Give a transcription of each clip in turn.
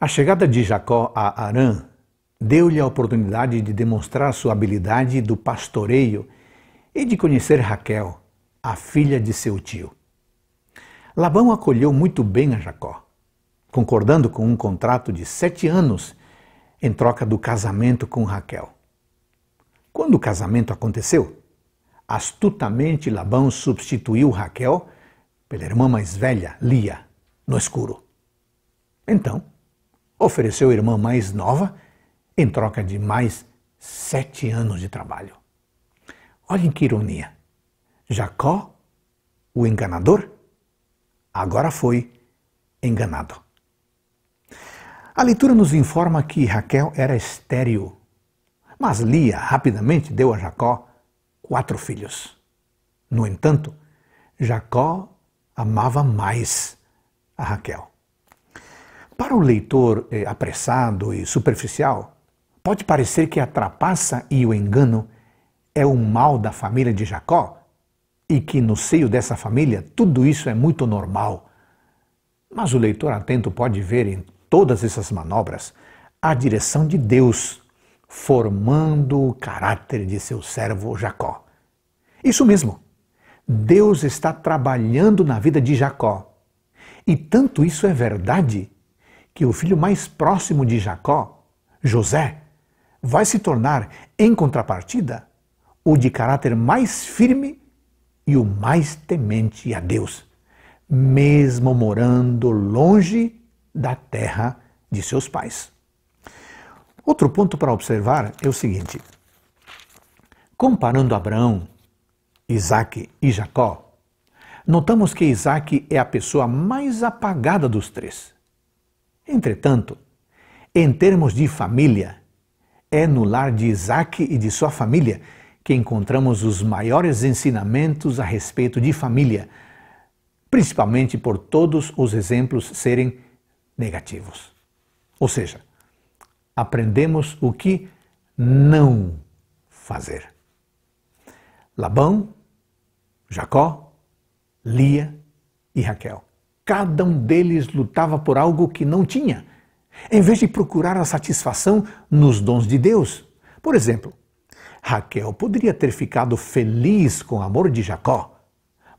A chegada de Jacó a Arã deu-lhe a oportunidade de demonstrar sua habilidade do pastoreio e de conhecer Raquel, a filha de seu tio. Labão acolheu muito bem a Jacó, concordando com um contrato de sete anos em troca do casamento com Raquel. Quando o casamento aconteceu, astutamente Labão substituiu Raquel pela irmã mais velha, Lia, no escuro. Então, ofereceu a irmã mais nova em troca de mais sete anos de trabalho. Olhem que ironia. Jacó, o enganador, agora foi enganado. A leitura nos informa que Raquel era estéril, mas Lia rapidamente deu a Jacó quatro filhos. No entanto, Jacó amava mais a Raquel. Para o leitor eh, apressado e superficial, pode parecer que a trapaça e o engano é o mal da família de Jacó e que no seio dessa família tudo isso é muito normal. Mas o leitor atento pode ver em todas essas manobras a direção de Deus formando o caráter de seu servo Jacó. Isso mesmo. Deus está trabalhando na vida de Jacó. E tanto isso é verdade que o filho mais próximo de Jacó, José, vai se tornar, em contrapartida, o de caráter mais firme e o mais temente a Deus, mesmo morando longe da terra de seus pais. Outro ponto para observar é o seguinte: comparando Abraão, Isaac e Jacó, notamos que Isaac é a pessoa mais apagada dos três. Entretanto, em termos de família, é no lar de Isaac e de sua família que encontramos os maiores ensinamentos a respeito de família, principalmente por todos os exemplos serem negativos. Ou seja, aprendemos o que não fazer. Labão, Jacó, Lia e Raquel. Cada um deles lutava por algo que não tinha, em vez de procurar a satisfação nos dons de Deus. Por exemplo, Raquel poderia ter ficado feliz com o amor de Jacó,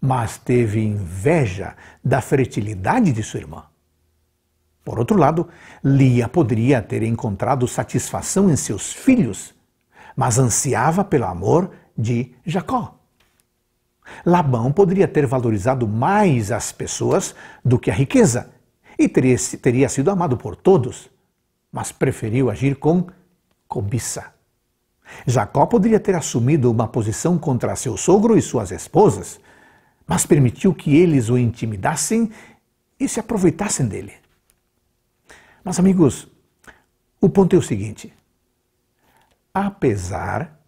mas teve inveja da fertilidade de sua irmã. Por outro lado, Lia poderia ter encontrado satisfação em seus filhos, mas ansiava pelo amor de Jacó. Labão poderia ter valorizado mais as pessoas do que a riqueza e teria, teria sido amado por todos, mas preferiu agir com cobiça. Jacó poderia ter assumido uma posição contra seu sogro e suas esposas, mas permitiu que eles o intimidassem e se aproveitassem dele. Mas, amigos, o ponto é o seguinte: apesar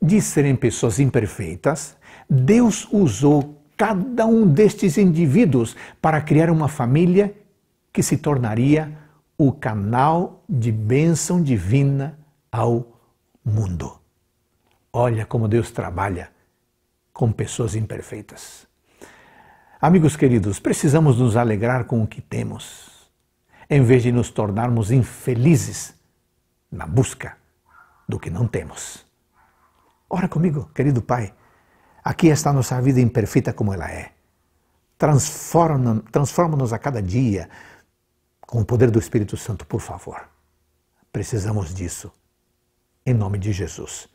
de serem pessoas imperfeitas Deus usou cada um destes indivíduos para criar uma família que se tornaria o canal de bênção divina ao mundo. Olha como Deus trabalha com pessoas imperfeitas. Amigos queridos, precisamos nos alegrar com o que temos, em vez de nos tornarmos infelizes na busca do que não temos. Ora comigo, querido Pai Aqui está nossa vida imperfeita como ela é. Transforma-nos transforma a cada dia com o poder do Espírito Santo, por favor. Precisamos disso. Em nome de Jesus.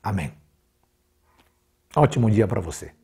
Amém. Ótimo dia para você.